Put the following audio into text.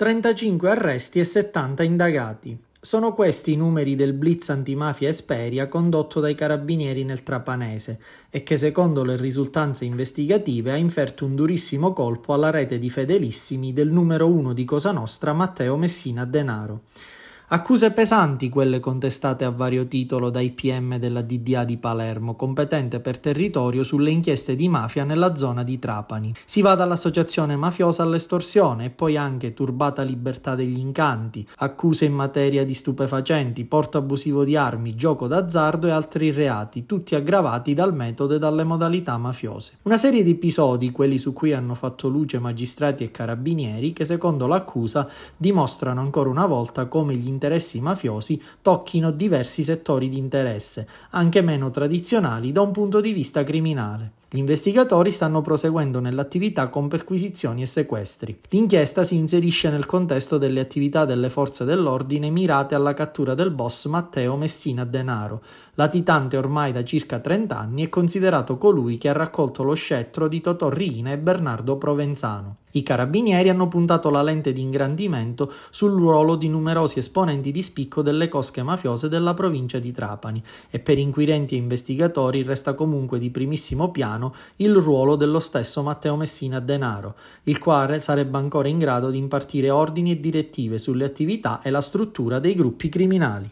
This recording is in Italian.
35 arresti e 70 indagati. Sono questi i numeri del blitz antimafia Esperia condotto dai carabinieri nel Trapanese e che secondo le risultanze investigative ha inferto un durissimo colpo alla rete di fedelissimi del numero 1 di Cosa Nostra Matteo Messina Denaro. Accuse pesanti quelle contestate a vario titolo dai PM della DDA di Palermo, competente per territorio sulle inchieste di mafia nella zona di Trapani. Si va dall'associazione mafiosa all'estorsione e poi anche turbata libertà degli incanti, accuse in materia di stupefacenti, porto abusivo di armi, gioco d'azzardo e altri reati, tutti aggravati dal metodo e dalle modalità mafiose. Una serie di episodi, quelli su cui hanno fatto luce magistrati e carabinieri, che secondo l'accusa dimostrano ancora una volta come gli interessi mafiosi tocchino diversi settori di interesse, anche meno tradizionali da un punto di vista criminale. Gli investigatori stanno proseguendo nell'attività con perquisizioni e sequestri. L'inchiesta si inserisce nel contesto delle attività delle forze dell'ordine mirate alla cattura del boss Matteo Messina Denaro, latitante ormai da circa 30 anni e considerato colui che ha raccolto lo scettro di Totò Riina e Bernardo Provenzano. I carabinieri hanno puntato la lente di ingrandimento sul ruolo di numerosi esponenti di spicco delle cosche mafiose della provincia di Trapani e per inquirenti e investigatori resta comunque di primissimo piano italiano il ruolo dello stesso Matteo Messina Denaro, il quale sarebbe ancora in grado di impartire ordini e direttive sulle attività e la struttura dei gruppi criminali.